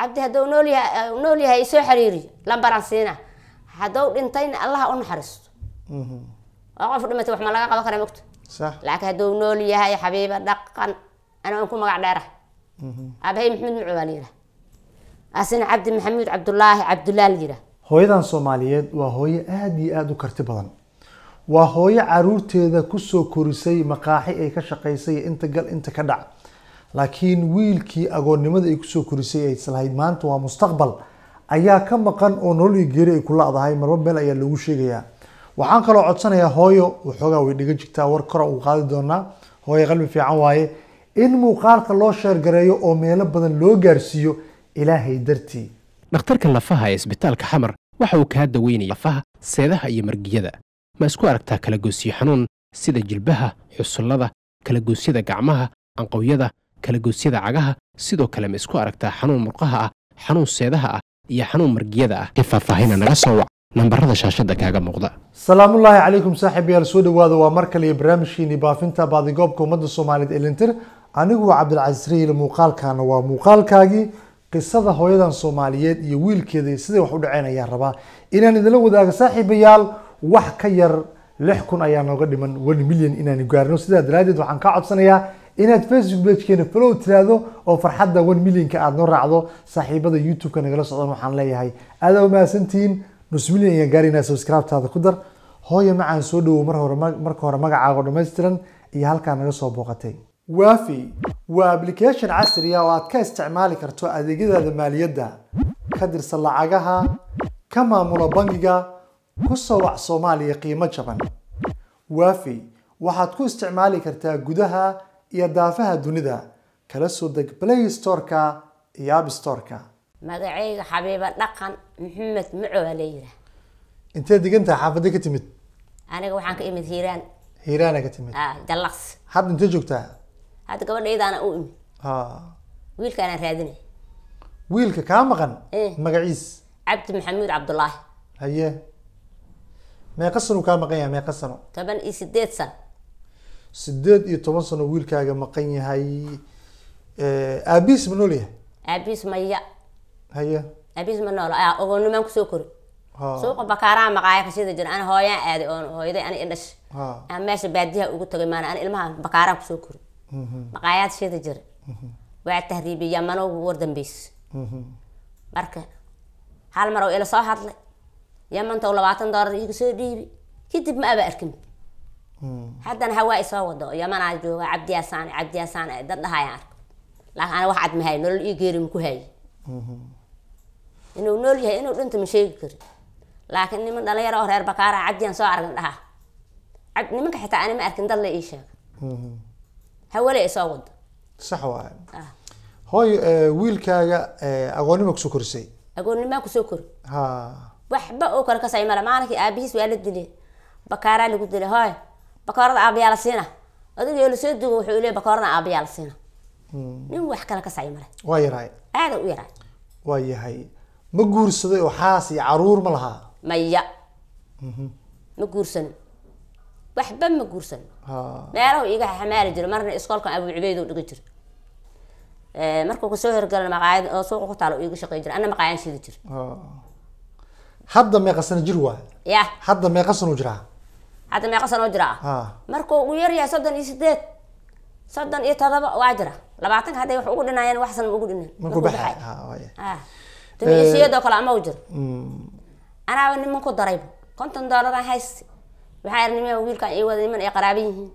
cabdi hadduu noolyaha nool yahay eh, isoo xiriiri lambaran siina haddou dhintayna allaha u naxariisto oo mm-hmm. qof dhimatay wax ma laga qaban kara mogto laakiin hadduu nool yahay xabiiba dhaqan ana aan ku magac dheerah aabahey mm-hmm. maxamed mucu baa layidhaha asina cabdi maxamuud cabdulaahi cabdulaal yidhaah hooyadan soomaaliyeed waa hooyo aada iyo aada u karti badan waa hooyo caruurteeda kusoo korisay maqaaxi ay ka shaqaysay inta gal inta ka dhac laakiin wiilkii agoonnimada ay kusoo korisay ay islahayd maanta waa mustaqbal ayaa ka maqan oo nolol geeri ay ku la-dahay marba meel ayaa loogu sheegayaa waxaan kaloo codsanayaa hooyo waxoogaa way dhiga jigtaa war kora uu qaadi doonaa hooyo qalbi fiican waaye in muuqaalka loo sheergareeyo oo meelo badan loo gaarsiiyo ilaahay dartii dhakhtarka lafaha ee isbitaalka xamar waxa uu kaa daweynaya lafaha seedaha iyo margiyada ma isku aragtaa kala xanuun sida jilbaha xusullada kalagoosyada gacmaha anqowyada kala cagaha sidoo kale ma isku aragtaa xanuun murqaha ah xanuun seedaha ah iyo xanuun margiyada ah i faahfaahina naga soo wac nambarada shaashada kaaga muuqda salaamullaahi calaykum saaxiibayaal soo dhowaada waa mar kale iyo barnaamijkiini baafinta baadigoobka ummadda soomaaliyeed elintir anigu waa cabdilcasiis riil muuqaalkaana waa muuqaalkaagii qisada hooyadan soomaaliyeed iyo wiilkeeda siday wax u dhaceen ayaa rabaa inaan idinla wadaago saaxiibayaal wax ka yar lix kun ayaa nooga dhiman one milyan inaanu gaarno sidaa daraaddeed waxaan ka codsanayaa inaad facebook bagekena flow tiraahdo oo farxadda one millionka aada noo raacdo saaxiibada youtube-ka nagala socdaan waxaan leeyahay aada mahadsantihiin nus million ayaan gaaraynaa subscribetaada ku dar hooya macaan soo dhowow mar hore marka hore magacaago dhammaystiran iyo halkaa naga soo booqatay waafi waa application casri ah oo aad ka isticmaali karto adeegyadaada maaliyadda ka dirsa lacagaha ka maamula bangiga ku soo wac soomaaliya qiimo jaban waafi waxaad ku isticmaali kartaa gudaha iyo daafaha dunida kala soo deg playstoreka iyo abstoreka magacayga xabiiba dhaqan maxamed maco aa la yiraa intee degantaha xaafada ka timid aniga waxaan ka imid hiiraan hiiraana ka timid jallaqs ah, hadda intee joogtaa hadda gabadhaydaana u imid ah. wiilkaanaan raadinay wiilka kaa maqan eh. magaciis cabdi maxamuud cabdulaahi haye meeqa sanu kaa maqan yaha meeqa sano toban iyo sideed sano sideed iyo toban sano wiilkaaga maqan yahay eh, aabihiis ma nool yahay aabihiis maya haya aabihiis ma noolo ogoonimaan kusoo kori suuqa bakaaraha maqaaya kasida jira an hooyaan aaday oon hooyaday ani idhash meesha baadiyaha ugu tagay maana an ilmaha bakaaraha kusoo kori mhm. maqaayaad shida jira mhm. waa tahriibiya manow war dambeys mhm. marka hal mar oo ila soo hadlay yamantow labaatan doolar iga soo dhiibi kadib ma aba arkin haddana hawaa isoo wado yamanaa jooga cabdiyasaan cabdiyasaan dad dhahaya arko laakiin ana wax cad mahay nolol ii geeri maku haaye inuu nool yahay inuu dhinta ma sheegi kari laakiin niman dhalinyaro oo reer bakaara cabdiyan soo aragin dhahaa cab nimanka xitaa ani ma arkin dad la ii sheega hawale isoo wado sax waay ah. hooy wiilkaaga agoonnima kusoo korisay agoonnimaa kusoo kori waxba oo kale kasay male maalinkii aabihiis waa la dilay bakaaraa lagu dilay hooy bakoorada aabayaa la siina adigoo lasoo dugo wuxuu leey bakoorada aabayaa la siina hmm. nin wax kale ka saci male waa yahay aada u yahay waa yahay ma guursaday oo xaas iyo caruur ma lahaa maya mhm. ma guursan waxba ma guursan ah. meelahu iga xamaali jiro marna iskoolkan abuu cubeydoo dhigi jiro eh, markuu kasoo horgalan maqaayad oo suuqa ku taalo iigu shaqey jira anna maqaayan shidi jir ah. hadda meeqa sano jir waa ya hadda meeqa sano jiraa hadda meeqa sano jiraa markuu ugu yaryahay soddon iyo sideed soddon iyo todoba waa jira labaatanka hadday wax ugu dhinaayeen wax san ugu dhinayn markuu baxay damiisiyadoo eh, kale ama u jiro mm. anaaba niman ku darayba konton doolaran haysti waxaa ir nima wiilkan ii wada niman ay qaraaban yihiin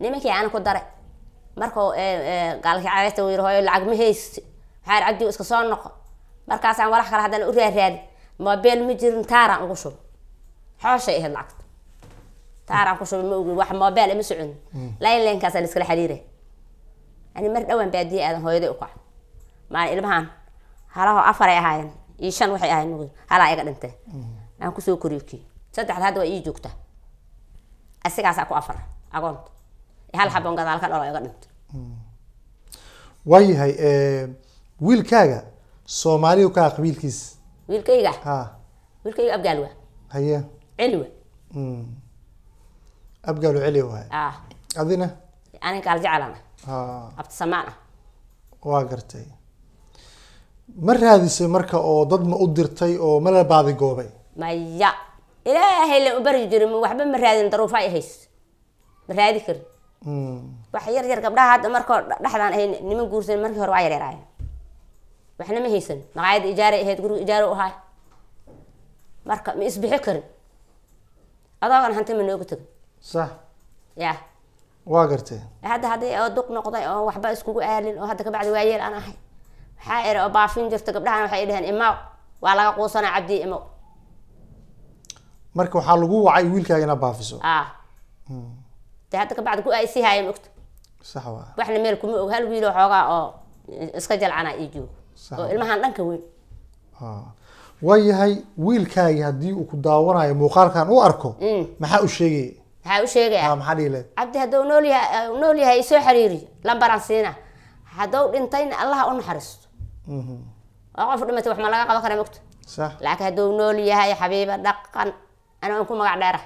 nimankii aan ku daray markuu eh, eh, gaalkii cadeesta u yiri hooyo lacag ma haysti waxaa ir cabdigu iska soo noqo markaasaan walax kale haddana u raarraadi moobeel ma jirin taaraan ugu shubo xooshay ahayd lacagta taaraan ku ma ogi wax moobeel ima socon layn mar dhowaan baadiye aadan hooyaday u kaco maalin ilmahaan halaho afaray ahaayeen shan waxay ahayn mug halaa iga dhintay hadda waa ii joogta asigaasaa ku afara agoonta hal waayahay eh, wiilkaaga soomaaliyu ka ah qabiilkiis wiilkayga wiilkayga abgaal waa haye abgaalo celi waay adina anig gaaljeclana abtisamaan ah waa gartay ma raadisay marka oo dad ma u dirtay oo mala baadigoobay maya ilaahay la u bari jirin waxba ma raadin daruufa ay hayso ma raadi karin wax yar yar gabdhaha hadda markoo dhexdaan ahay niman guursan markii hore waa yareeraay waxna ma haysan maqaayada ijaara ahayd guriga u ahaa marka ma isbixi karin adoogana hanti ma nooga tegin sax ya waa gartay hadda hadday oo duq noqday oo waxba iskugu aalin oo hadda kabacdi waa yeel aan ahay waxaa ira oo baafin jirta gabdhahan waxay dhaheen imaw waa laga quusanaa cabdi imaw marka waxaa lagu wacay wiilkaaga inaad baafiso hmm. de hadda kabacdi ku ay sii haayeen ogta sax waa waxna meel kuma og hal wiiloo xoogaa oo iska jalcanaa ii joog oo ilmahan dhanka weyn waayahay wiilkaagi haddii uu ku daawanayo muuqaalkan u arko mm. maxaa u sheegaya maxaa u sheegaya cabdi hadduu noolyaha nool yahay soo xiriiriyo lambaran siina hadduu dhintayna allaha u naxariisto oo mhm. qof dhimata wax ma laga qaban kara mogto lakin hadduu nool yahay xabiiba dhaqan ana ku magac dheerah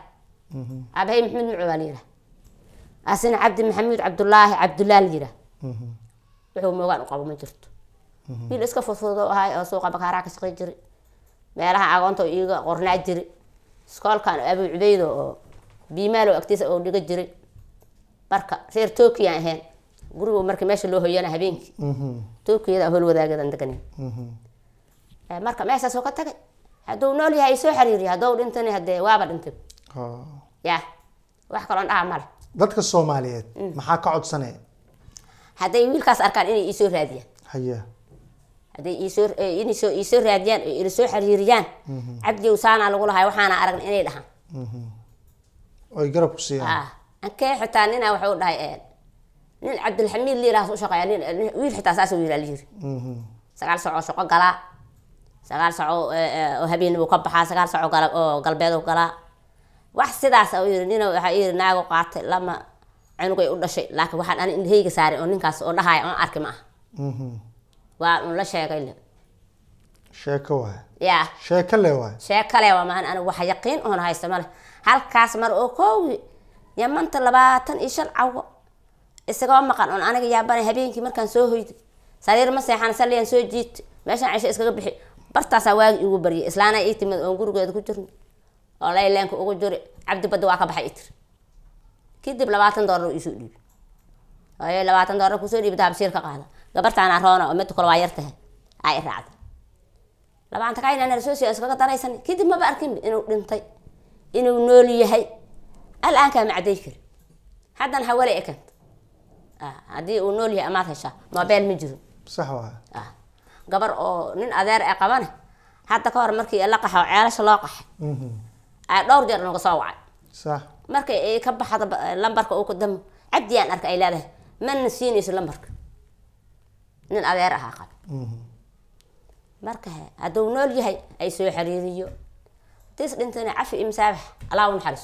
mhm. abahey maxamed mucu baa layidhaha asina cabdi maxamuud cabdulaahi cabdulaa layidhaah mhm. wuxuu moogaan u qabo ma jirto wiil iska fudfudo ahay oo suuqa bakaaraha ka shaqey jiri meelaha agoonta iga qornaa jiri iskoolkan abu cubeyd oo biimaalow agtiisa oo dhiga jiray marka reer tokiya ahayn gurigu marka meesha loo hoyana habeenkii mhm. tokiyada hol wadaagadan deganen mhm. eh, marka meeshaasoo ka tagay hadduu nool yahay soo xariiriy haddou dhintana hadee waaba dhintay ya wax kaloon dhaha male dadka soomaaliyeed mm. maxaa ka codsanaya hadday wiilkaas arkaan inay iisoo raadiyaan haya hadday iisoo eh, raadiyaan oo eh, ilasoo xiriiriyaan mhm. cabdiw saanaa lagu lahay waxaana aragna inay dhahaan oy garab ku siiyaan ah, ankee xitaa nina waxa u dhahay eh, nin cabdilxamiid liiraas u shaqeeya nin wiil xitaa saas u yiraa layiri mhm. sagaal sacoo shaqo galaa sagaal saco eh, eh, oo habeenibuu ka baxaa sagaal saco gala oo galbeed u galaa wax sidaas u yiri nina waxaa yiri naagu qaatay lama cunugay u dhashay laakiin waxaan ani indhahayga saaray oo ninkaas oo dhahaya oon arki ma ah waa un la sheegay sheeko waay ya sheekale waay sheekale waa mahan anigu wax yaqiin oon haysto male halkaas mar oo koogi yaa labaatan iyo shan cawo isagoo maqan oon aniga yaabana habeenkii markaan soo hoyday sariir ma seexan saliyan soo jiito meeshaan ciisho iskaga bixi bartaasaa waagi igu baryay islaana ii timid oon gurigeeda ku jirno oo layleenka ugu juri cabdibadda waa ka baxay itir kadib labaatan doolar iisoo dhiibi waayo labaatan doolar kusoo dhiibta habshiir ka qaada gabartaan aroona oo midda kale waa yartahay aa i labaanta ka inaan daraysan kadib maba arkin inuu dhintay inuu nool yahay alaan kaama cadday kari haddana hawale ekant ah, haddii uu nool yahay amaad heshaa mobeel ma jiro sax waa ah, gabar oo nin adeer ee qabana hadda ka hor markii la qaxo ceelasha loo qaxay mhm. ay dhowr jeer naga soo wacay marka ay ka baxda lambarka uu ku dam cabdiyaan arka ay leedahay mana siinayso lambarka nin adeer ahaa qaba mhm marka haduu nool yahay ay soo xiriiriyo tis dhintana cafi imsaabax allah u sax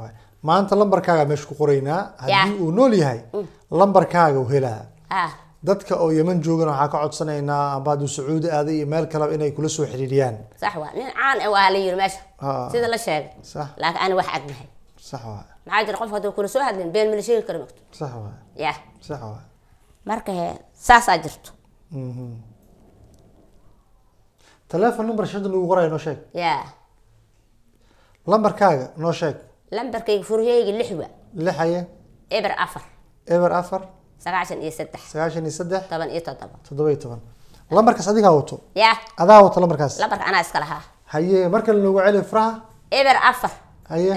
waay maanta lambarkaaga meesha ku qoraynaa haddii uu nool yahay mm. lambarkaaga u helaa dadka oo yeman joogana waxaa ka codsanaynaa ambaaduu sacuudi aaday iyo meel kaleba inay kula soo xiriiriyaan sax waa nin caan ah waa la yiri meesha sida la sheegay laakiin ana wax agnahay sax waa maxaa jira qof hadduu kula soo hadlin been mala sheegi kara magto sax waa ya sax waa marka he saasaa jirto mhm. taleefon number shanta lagu qorayo noo sheeg ya lambarkaaga noo sheeg lambarkayga furiyayga lix wa lix aye eber afar eber afar sagaashan iyo saddex sagaashan iyo saddex toban iyo toddoba toddoba iyo toban lambarkaas adigaa wato ya adaa wato lambarkaas lambarka anaa iska lahaa haye marka loogu celi furaha eber afar haye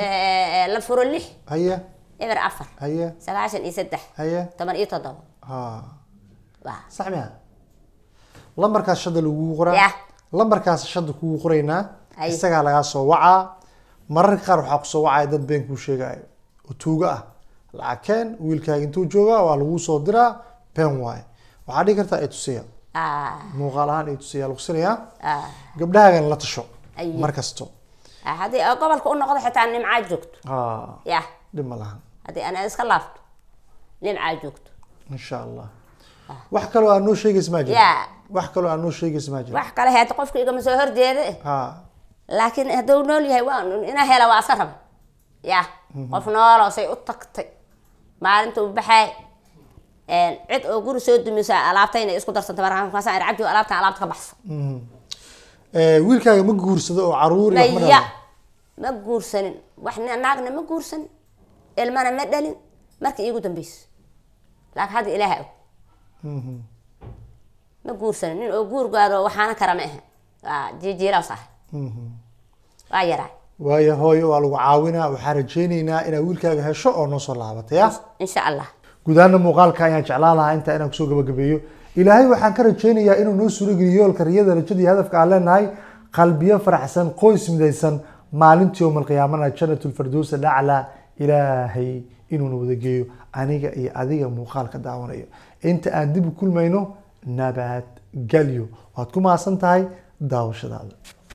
la furo lix haye eber afar haye sagaashan iyo saddex haye toban iyo toddoba ha sax miya lambarkaas shanta lagu qoraa lambarkaas shada kugu qoraynaa isagaa lagaa soo wacaa mararka qaar waxaa kusoo wacaya dad been kuu sheegayo oo tuuga ah lacag keen wiilkaaga intuu jooga waa lagu soo diraa been waaye waxaa dhihi kartaa etusiya ah. muuqaal ahaan etusiya lugsinayaa ah. gabdhahaagan la tasho markasto kasto ah, haddii gobolka u noqdo xitaa nimcaa joogto ya dhib ma lahan haddii ana iska laafto nimcaa joogto insha allah wax ah. kaloo aan noo sheegays maa jiro wax kaloo aan noo sheegays maa jiro wax kale heeta qofka soo horjeede ah. laakiin hadduu nool yahay waa inaa hela waa iska raba ya mhm. qof nooloo u tagtay maalintuu baxaay cid oo guri soo dumisa alaabta inay isku darsanta markaasa ircabti alaabta alaabta ka baxso mhm. wiilkaaga ma guursado oo caruur ma guursanin wax naagna ma guursanin ilmana ma dhalin markii iigu dambayso laakiin hadda ilaaha og ma guursano nin oo guur go waxaana kara ma ahe waa jijiiraws ah waa yaraa waayo hooyo waa lagu caawinaa waxaa rajeynaynaa inaad wiilkaaga hesho oo noo soo laabatay a insha allah gudaana muuqaalka ayaan jeclaan lahaa intaa inaan kusoo gabagabeeyo ilaahay waxaan ka rajeynayaa inuu noo suurogeliyo yoolka riyada rajadii hadafka aan leenahay qalbiyo faraxsan qoys midaysan maalintii yowmal qiyaamana janatulfardows alaclaa ilaahay inuuna wadageeyo aniga iyo adiga muuqaalka daawanayo inta aan dib u kulmayno nabadgelyo waad ku mahadsan tahay daawashadaada